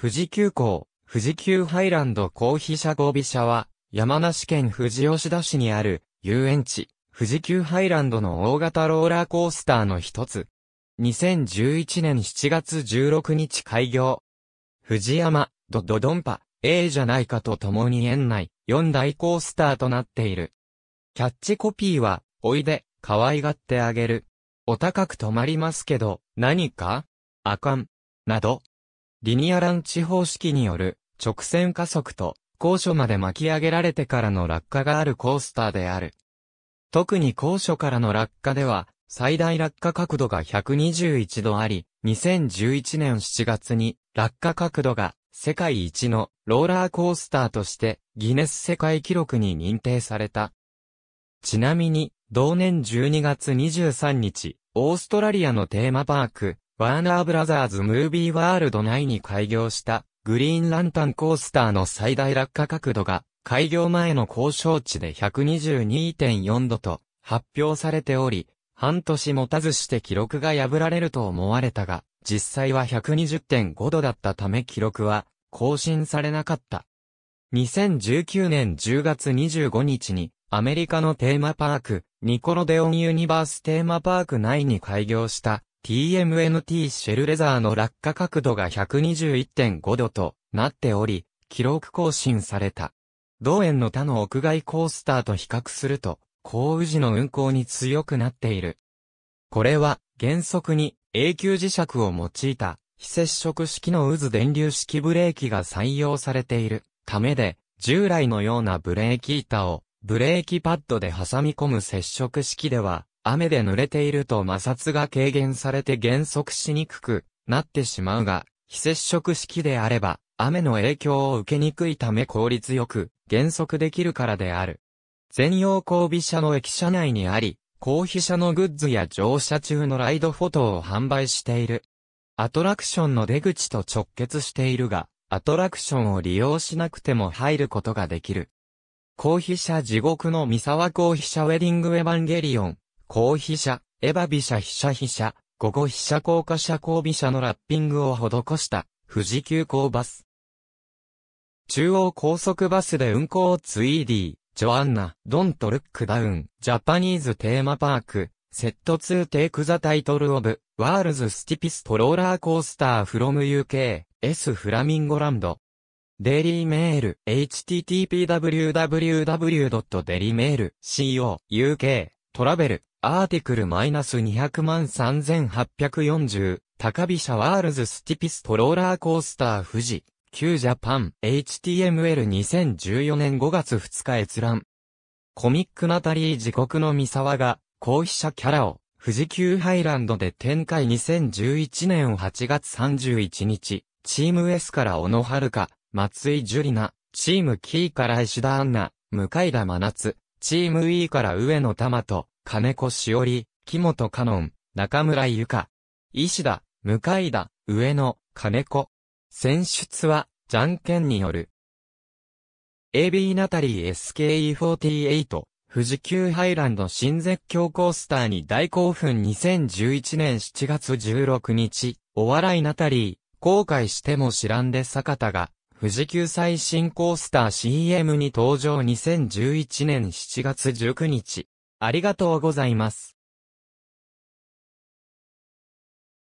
富士急行、富士急ハイランドコーヒ車合備車は、山梨県富士吉田市にある遊園地、富士急ハイランドの大型ローラーコースターの一つ。2011年7月16日開業。富士山、ドドドンパ、ええじゃないかと共に園内、4大コースターとなっている。キャッチコピーは、おいで、可愛がってあげる。お高く止まりますけど、何かあかん。など、リニアランチ方式による直線加速と高所まで巻き上げられてからの落下があるコースターである。特に高所からの落下では、最大落下角度が121度あり、2011年7月に落下角度が世界一のローラーコースターとしてギネス世界記録に認定された。ちなみに、同年12月23日、オーストラリアのテーマパーク、ワーナーブラザーズムービーワールド内に開業したグリーンランタンコースターの最大落下角度が開業前の交渉値で122.4度と発表されており、半年持たずして記録が破られると思われたが、実際は120.5度だったため記録は更新されなかった。2019年10月25日にアメリカのテーマパーク、ニコロデオンユニバーステーマパーク内に開業した TMNT シェルレザーの落下角度が121.5度となっており、記録更新された。同園の他の屋外コースターと比較すると、降雨時の運行に強くなっている。これは、原則に永久磁石を用いた非接触式の渦電流式ブレーキが採用されているためで、従来のようなブレーキ板をブレーキパッドで挟み込む接触式では雨で濡れていると摩擦が軽減されて減速しにくくなってしまうが、非接触式であれば、雨の影響を受けにくいため効率よく減速できるからである。専用後尾車の駅舎内にあり、後尾車のグッズや乗車中のライドフォトを販売している。アトラクションの出口と直結しているが、アトラクションを利用しなくても入ることができる。後尾車地獄の三沢後尾車ウェディングエヴァンゲリオン、高飛車、エヴァ飛車飛車飛車、午後飛車高架車高飛車のラッピングを施した富士急行バス。中央高速バスで運行ツイーディー、ジョアンナ、ドントルックダウン、ジャパニーズテーマパーク、セットツーテイクザタイトルオブ、ワールズスティピストローラーコースターフロム UK、S フラミンゴランド。デリーメール、h t t p w w w d e l i m a i l c o u k トラベル、アーティクル -200 万3840、高飛車ワールズスティピストローラーコースター富士、旧ジャパン、HTML2014 年5月2日閲覧。コミックナタリー時刻の三沢が、高飛車キャラを、富士急ハイランドで展開2011年8月31日、チーム S から小野遥、松井樹里奈、チームキーから石田アンナ、向田真夏、チーム E から上野玉と、金子しおり、木本かのん、中村ゆか。石田、向井田、上野、金子。選出は、じゃんけんによる。AB ナタリー SKE48、富士急ハイランド新絶叫コースターに大興奮2011年7月16日、お笑いナタリー、後悔しても知らんで坂田が、富士急最新コースター CM に登場2011年7月19日。ありがとうございます。